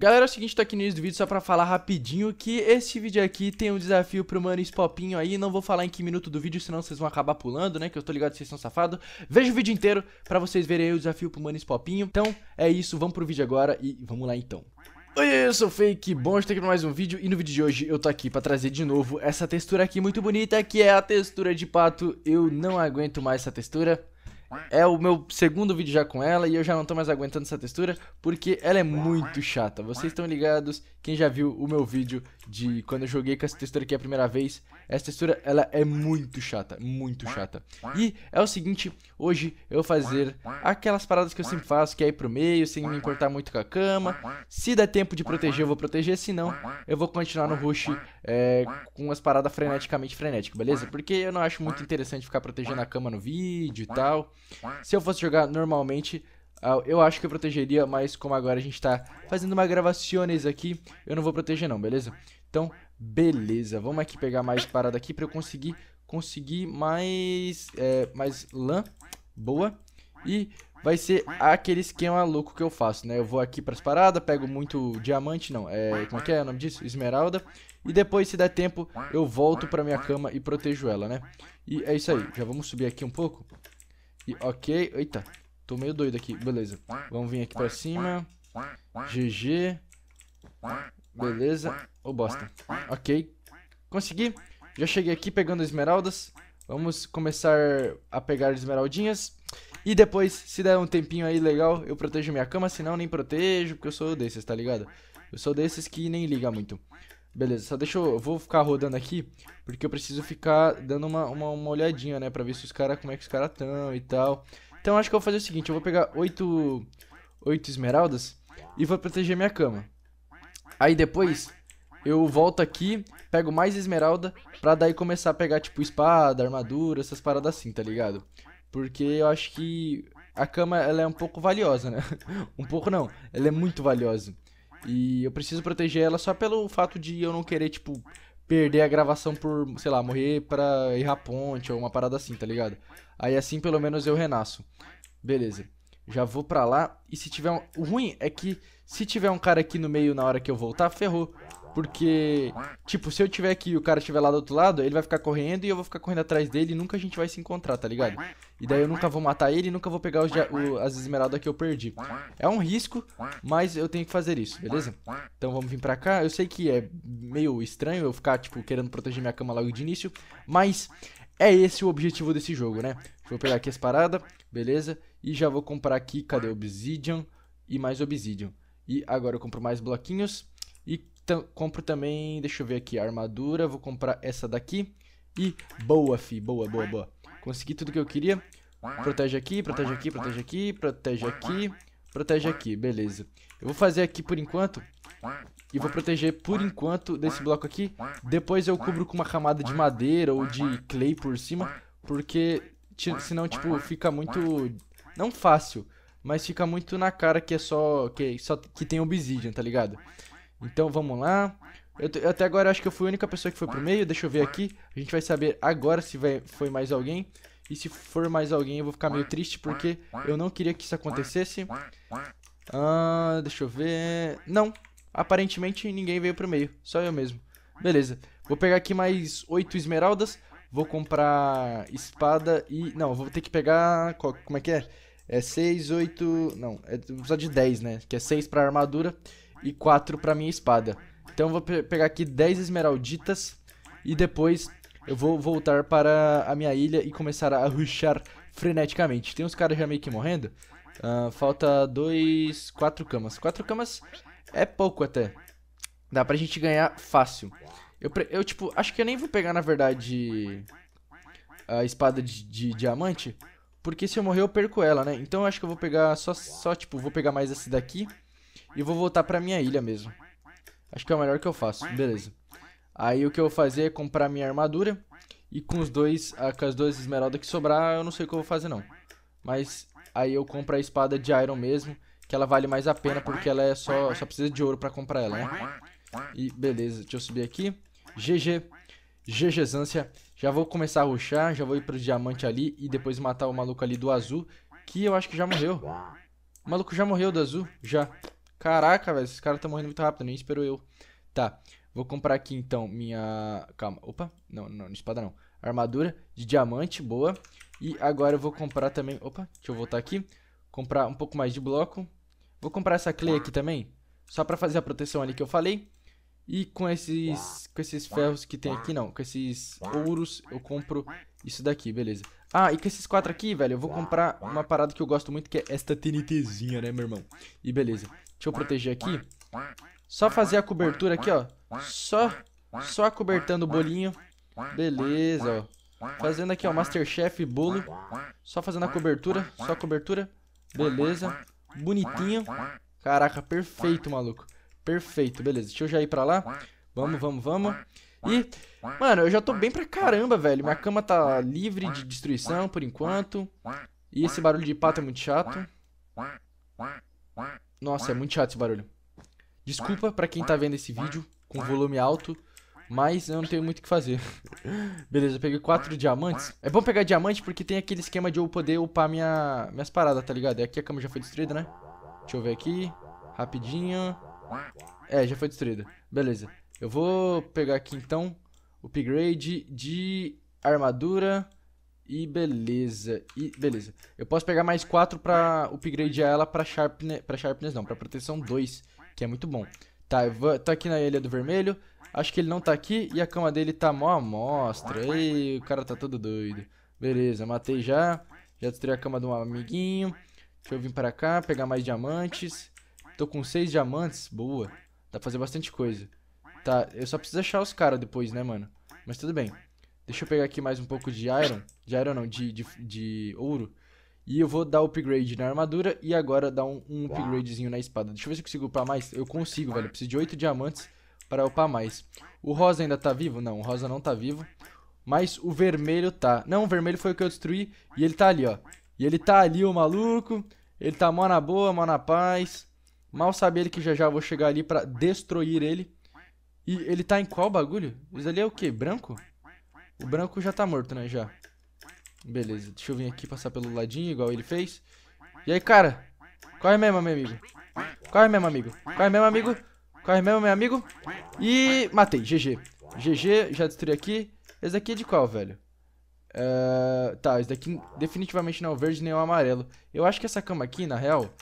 Galera, é o seguinte, tô aqui no início do vídeo só pra falar rapidinho que esse vídeo aqui tem um desafio pro Manis Popinho aí, não vou falar em que minuto do vídeo, senão vocês vão acabar pulando, né, que eu tô ligado que vocês são safados. Veja o vídeo inteiro pra vocês verem aí o desafio pro Manis Popinho. Então, é isso, vamos pro vídeo agora e vamos lá então. Oi, eu sou o Fake, bom estar aqui pra mais um vídeo e no vídeo de hoje eu tô aqui para trazer de novo essa textura aqui muito bonita que é a textura de pato. Eu não aguento mais essa textura. É o meu segundo vídeo já com ela e eu já não tô mais aguentando essa textura porque ela é muito chata. Vocês estão ligados, quem já viu o meu vídeo de quando eu joguei com essa textura aqui a primeira vez. Essa textura, ela é muito chata, muito chata. E é o seguinte, hoje eu vou fazer aquelas paradas que eu sempre faço, que é ir pro meio, sem me importar muito com a cama. Se der tempo de proteger, eu vou proteger, se não, eu vou continuar no rush é, com as paradas freneticamente frenéticas, beleza? Porque eu não acho muito interessante ficar protegendo a cama no vídeo e tal. Se eu fosse jogar normalmente, ah, eu acho que eu protegeria, mas como agora a gente tá fazendo uma gravações aqui, eu não vou proteger não, beleza? Então, beleza, vamos aqui pegar mais parada aqui pra eu conseguir, conseguir mais, é, mais lã, boa. E vai ser aquele esquema louco que eu faço, né? Eu vou aqui pras paradas, pego muito diamante, não, é, como é que é o nome disso? Esmeralda. E depois, se der tempo, eu volto pra minha cama e protejo ela, né? E é isso aí, já vamos subir aqui um pouco. E ok, eita, Tô meio doido aqui. Beleza. Vamos vir aqui pra cima. GG. Beleza. Ô, oh, bosta. Ok. Consegui. Já cheguei aqui pegando esmeraldas. Vamos começar a pegar esmeraldinhas. E depois, se der um tempinho aí legal, eu protejo minha cama. Se não, nem protejo, porque eu sou desses, tá ligado? Eu sou desses que nem liga muito. Beleza, só deixa eu... eu vou ficar rodando aqui, porque eu preciso ficar dando uma, uma, uma olhadinha, né? Pra ver se os caras... Como é que os caras estão e tal. Então acho que eu vou fazer o seguinte, eu vou pegar oito, oito esmeraldas e vou proteger minha cama. Aí depois eu volto aqui, pego mais esmeralda pra daí começar a pegar tipo espada, armadura, essas paradas assim, tá ligado? Porque eu acho que a cama ela é um pouco valiosa, né? um pouco não, ela é muito valiosa. E eu preciso proteger ela só pelo fato de eu não querer, tipo, perder a gravação por, sei lá, morrer pra errar ponte ou uma parada assim, tá ligado? Aí assim pelo menos eu renasço. Beleza. Já vou pra lá. E se tiver um... O ruim é que se tiver um cara aqui no meio na hora que eu voltar, ferrou. Porque, tipo, se eu tiver aqui e o cara estiver lá do outro lado, ele vai ficar correndo e eu vou ficar correndo atrás dele e nunca a gente vai se encontrar, tá ligado? E daí eu nunca vou matar ele e nunca vou pegar os, o, as esmeraldas que eu perdi. É um risco, mas eu tenho que fazer isso, beleza? Então vamos vir pra cá. Eu sei que é meio estranho eu ficar, tipo, querendo proteger minha cama logo de início, mas é esse o objetivo desse jogo, né? Vou pegar aqui as paradas, beleza? E já vou comprar aqui, cadê? Obsidian e mais Obsidian. E agora eu compro mais bloquinhos. E compro também, deixa eu ver aqui, armadura. Vou comprar essa daqui. E boa, fi. Boa, boa, boa. Consegui tudo que eu queria. Protege aqui, protege aqui, protege aqui, protege aqui. Protege aqui, beleza. Eu vou fazer aqui por enquanto. E vou proteger por enquanto desse bloco aqui. Depois eu cubro com uma camada de madeira ou de clay por cima. Porque senão, tipo, fica muito... Não fácil, mas fica muito na cara que é só... Que, só, que tem obsidian, tá ligado? Então vamos lá. Eu, até agora eu acho que eu fui a única pessoa que foi pro meio. Deixa eu ver aqui. A gente vai saber agora se vai, foi mais alguém. E se for mais alguém, eu vou ficar meio triste porque eu não queria que isso acontecesse. Ah, deixa eu ver... Não, aparentemente ninguém veio pro meio, só eu mesmo. Beleza, vou pegar aqui mais 8 esmeraldas, vou comprar espada e... Não, vou ter que pegar... Como é que é? É 6, 8... Não, é só de 10, né? Que é 6 pra armadura e 4 pra minha espada. Então eu vou pe pegar aqui 10 esmeralditas e depois eu vou voltar para a minha ilha e começar a ruxar freneticamente. Tem uns caras já meio que morrendo. Uh, falta dois, quatro camas. Quatro camas é pouco até. Dá pra gente ganhar fácil. Eu, eu tipo, acho que eu nem vou pegar, na verdade, a espada de, de diamante. Porque se eu morrer eu perco ela, né? Então eu acho que eu vou pegar só, só tipo, vou pegar mais esse daqui. E vou voltar pra minha ilha mesmo. Acho que é o melhor que eu faço. Beleza. Aí o que eu vou fazer é comprar minha armadura. E com os dois, ah, com as duas esmeraldas que sobrar, eu não sei o que eu vou fazer não. Mas aí eu compro a espada de Iron mesmo, que ela vale mais a pena porque ela é só, só precisa de ouro pra comprar ela, né? E beleza, deixa eu subir aqui. GG. GG's Já vou começar a ruxar, já vou ir pro diamante ali e depois matar o maluco ali do azul, que eu acho que já morreu. O maluco já morreu do azul, já. Caraca, velho, esses caras estão morrendo muito rápido, nem esperou eu. Tá, Vou comprar aqui então minha. Calma, opa, não, não, espada não. Armadura de diamante, boa. E agora eu vou comprar também. Opa, deixa eu voltar aqui. Comprar um pouco mais de bloco. Vou comprar essa clay aqui também. Só pra fazer a proteção ali que eu falei. E com esses, com esses ferros que tem aqui, não. Com esses ouros, eu compro isso daqui, beleza. Ah, e com esses quatro aqui, velho, eu vou comprar uma parada que eu gosto muito, que é esta TNTzinha, né, meu irmão? E beleza. Deixa eu proteger aqui. Só fazer a cobertura aqui, ó. Só, só cobertando o bolinho. Beleza, ó. Fazendo aqui, ó, Masterchef, bolo. Só fazendo a cobertura, só a cobertura. Beleza. Bonitinho. Caraca, perfeito, maluco. Perfeito, beleza. Deixa eu já ir pra lá. Vamos, vamos, vamos. E, mano, eu já tô bem pra caramba, velho. Minha cama tá livre de destruição por enquanto. E esse barulho de pato é muito chato. Nossa, é muito chato esse barulho. Desculpa para quem tá vendo esse vídeo com volume alto, mas eu não tenho muito o que fazer. Beleza, eu peguei quatro diamantes. É bom pegar diamante porque tem aquele esquema de eu poder upar minha, minhas paradas, tá ligado? É aqui a cama já foi destruída, né? Deixa eu ver aqui. Rapidinho. É, já foi destruída. Beleza. Eu vou pegar aqui então o upgrade de armadura. E beleza, e beleza. Eu posso pegar mais 4 pra upgradear ela pra, sharpne pra sharpness, não, pra proteção 2 que é muito bom. Tá, vou, tá aqui na Ilha do Vermelho. Acho que ele não tá aqui e a cama dele tá mó amostra. Ei, o cara tá todo doido. Beleza, matei já. Já destruí a cama de um amiguinho. Deixa eu vir pra cá, pegar mais diamantes. Tô com seis diamantes. Boa. Dá pra fazer bastante coisa. Tá, eu só preciso achar os caras depois, né, mano? Mas tudo bem. Deixa eu pegar aqui mais um pouco de iron. De iron não, de, de, de ouro. E eu vou dar upgrade na armadura e agora dar um, um upgradezinho na espada. Deixa eu ver se eu consigo upar mais. Eu consigo, velho. Eu preciso de 8 diamantes para upar mais. O rosa ainda tá vivo? Não, o rosa não tá vivo. Mas o vermelho tá. Não, o vermelho foi o que eu destruí e ele tá ali, ó. E ele tá ali, o maluco. Ele tá mó na boa, mó na paz. Mal sabe ele que já já vou chegar ali pra destruir ele. E ele tá em qual bagulho? Isso ali é o que? Branco? O branco já tá morto, né, já. Beleza, deixa eu vir aqui passar pelo ladinho, igual ele fez. E aí, cara? Corre mesmo, meu amigo. Corre mesmo, amigo. Corre mesmo, amigo. Corre mesmo, meu amigo. E matei, GG. GG, já destruí aqui. Esse daqui é de qual, velho? Uh, tá, esse daqui definitivamente não é o verde nem o amarelo. Eu acho que essa cama aqui, na real,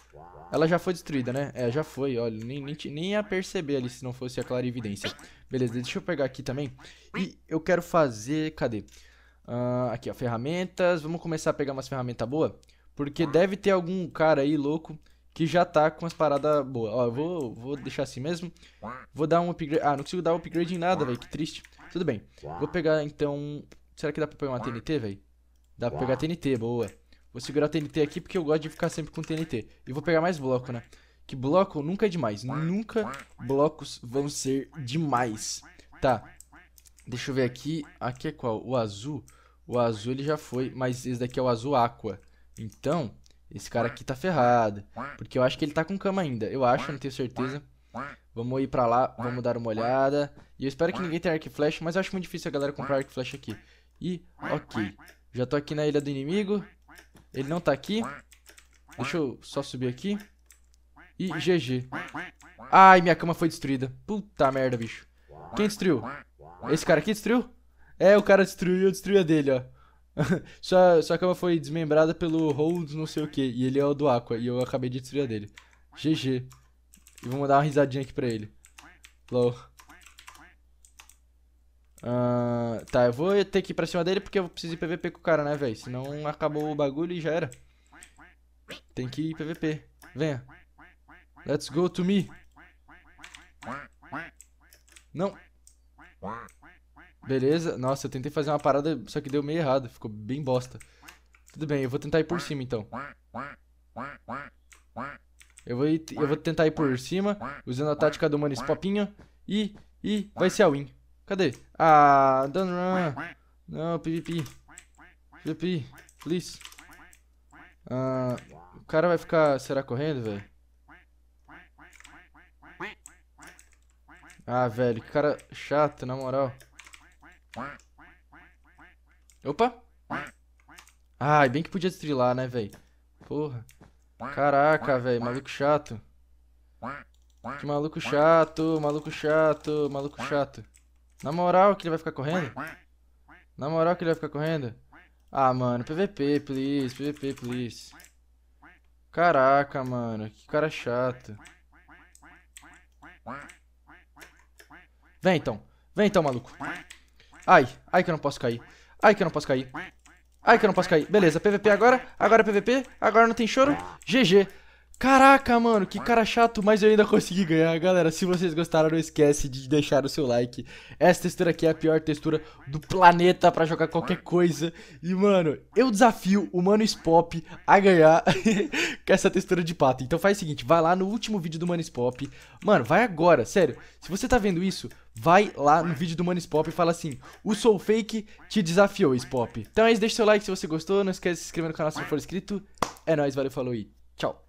ela já foi destruída, né? É, já foi, olha, nem, nem, nem ia perceber ali se não fosse a clarividência. Beleza, deixa eu pegar aqui também. E eu quero fazer... Cadê? Uh, aqui, ó, ferramentas. Vamos começar a pegar umas ferramentas boas. Porque deve ter algum cara aí louco que já tá com as paradas boas. Ó, eu vou, vou deixar assim mesmo. Vou dar um upgrade. Ah, não consigo dar upgrade em nada, velho. Que triste. Tudo bem. Vou pegar então. Será que dá pra pegar uma TNT, velho? Dá pra pegar TNT, boa. Vou segurar a TNT aqui porque eu gosto de ficar sempre com TNT. E vou pegar mais bloco, né? Que bloco nunca é demais. Nunca blocos vão ser demais. Tá, Deixa eu ver aqui. Aqui é qual? O azul. O azul ele já foi, mas esse daqui é o azul aqua. Então, esse cara aqui tá ferrado. Porque eu acho que ele tá com cama ainda. Eu acho, não tenho certeza. Vamos ir pra lá, vamos dar uma olhada. E eu espero que ninguém tenha arco e flecha, mas eu acho muito difícil a galera comprar arco e flecha aqui. E, ok. Já tô aqui na ilha do inimigo. Ele não tá aqui. Deixa eu só subir aqui. E GG. Ai, minha cama foi destruída. Puta merda, bicho. Quem destruiu? Esse cara aqui destruiu? É, o cara destruiu e eu destruí a dele, ó. sua, sua cama foi desmembrada pelo hold não sei o que. E ele é o do Aqua. E eu acabei de destruir a dele. GG. E vou mandar uma risadinha aqui pra ele. Low. Uh, ah, tá, eu vou ter que ir pra cima dele porque eu preciso ir PVP com o cara, né, velho? Senão acabou o bagulho e já era. Tem que ir PVP. Venha. Let's go to me. Não. Beleza. Nossa, eu tentei fazer uma parada, só que deu meio errado. Ficou bem bosta. Tudo bem, eu vou tentar ir por cima, então. Eu vou, ir, eu vou tentar ir por cima, usando a tática do Manis Popinho. E, e, vai ser a win. Cadê? Ah, don't run. Não, PVP. PVP, please. Ah, o cara vai ficar, será, correndo, velho? Ah, velho, que cara chato, na moral. Opa! Ai, bem que podia destrilar, né, velho? Porra. Caraca, velho, maluco chato. Que maluco chato, maluco chato, maluco chato. Na moral que ele vai ficar correndo? Na moral que ele vai ficar correndo? Ah, mano, PVP, please, PVP, please. Caraca, mano, que cara chato. Vem então, vem então, maluco. Ai, ai que eu não posso cair. Ai que eu não posso cair. Ai que eu não posso cair. Beleza, PVP agora. Agora PVP. Agora não tem choro. GG. Caraca, mano, que cara chato, mas eu ainda consegui ganhar. Galera, se vocês gostaram, não esquece de deixar o seu like. Essa textura aqui é a pior textura do planeta pra jogar qualquer coisa. E, mano, eu desafio o Mano Spop a ganhar com essa textura de pato. Então faz o seguinte, vai lá no último vídeo do Mano Spop. Mano, vai agora, sério. Se você tá vendo isso, vai lá no vídeo do Mano Spop e fala assim, o Soul Fake te desafiou, Spop. Então é isso, deixa seu like se você gostou. Não esquece de se inscrever no canal se não for inscrito. É nóis, valeu, falou e tchau.